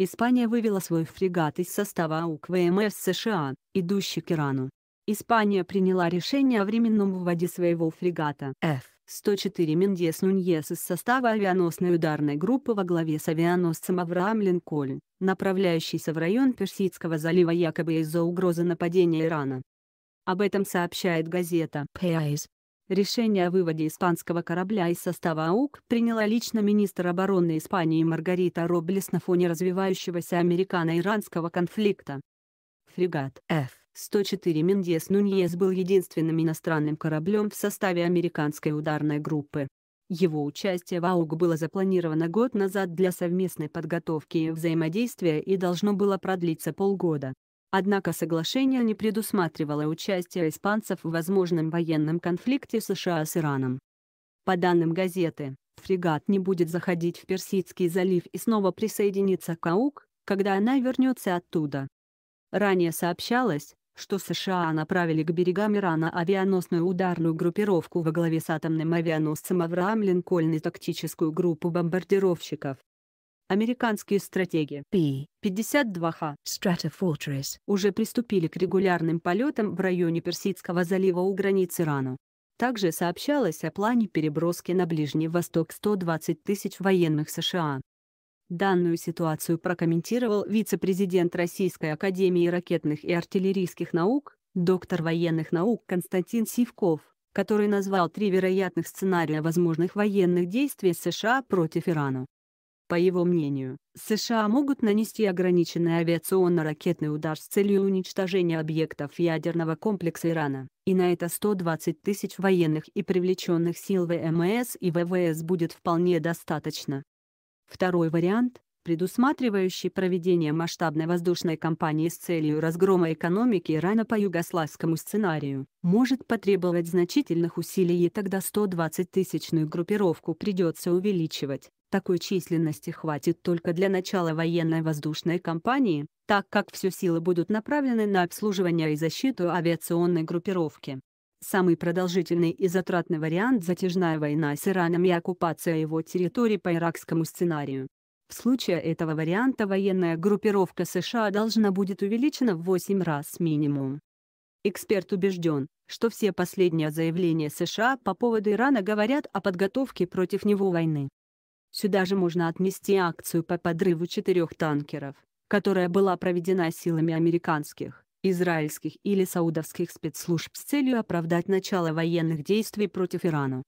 Испания вывела свой фрегат из состава АУК США, идущий к Ирану. Испания приняла решение о временном выводе своего фрегата F-104 Мендес Нуньес из состава авианосной ударной группы во главе с авианосцем Авраам Линкольн, направляющийся в район Персидского залива якобы из-за угрозы нападения Ирана. Об этом сообщает газета PAIS. Решение о выводе испанского корабля из состава АУК приняла лично министр обороны Испании Маргарита Роблес на фоне развивающегося американо-иранского конфликта. Фрегат F-104 Мендес Нуньес был единственным иностранным кораблем в составе американской ударной группы. Его участие в АУК было запланировано год назад для совместной подготовки и взаимодействия и должно было продлиться полгода. Однако соглашение не предусматривало участие испанцев в возможном военном конфликте США с Ираном. По данным газеты, фрегат не будет заходить в Персидский залив и снова присоединиться к АУК, когда она вернется оттуда. Ранее сообщалось, что США направили к берегам Ирана авианосную ударную группировку во главе с атомным авианосцем Авраам Линкольн и тактическую группу бомбардировщиков. Американские стратеги P-52H Stratofortress уже приступили к регулярным полетам в районе Персидского залива у границ Ирана. Также сообщалось о плане переброски на Ближний Восток 120 тысяч военных США. Данную ситуацию прокомментировал вице-президент Российской академии ракетных и артиллерийских наук, доктор военных наук Константин Сивков, который назвал три вероятных сценария возможных военных действий США против Ирана. По его мнению, США могут нанести ограниченный авиационно-ракетный удар с целью уничтожения объектов ядерного комплекса Ирана, и на это 120 тысяч военных и привлеченных сил ВМС и ВВС будет вполне достаточно. Второй вариант, предусматривающий проведение масштабной воздушной кампании с целью разгрома экономики Ирана по югославскому сценарию, может потребовать значительных усилий и тогда 120-тысячную группировку придется увеличивать. Такой численности хватит только для начала военной воздушной кампании, так как все силы будут направлены на обслуживание и защиту авиационной группировки. Самый продолжительный и затратный вариант – затяжная война с Ираном и оккупация его территории по иракскому сценарию. В случае этого варианта военная группировка США должна будет увеличена в 8 раз минимум. Эксперт убежден, что все последние заявления США по поводу Ирана говорят о подготовке против него войны. Сюда же можно отнести акцию по подрыву четырех танкеров, которая была проведена силами американских, израильских или саудовских спецслужб с целью оправдать начало военных действий против Ирана.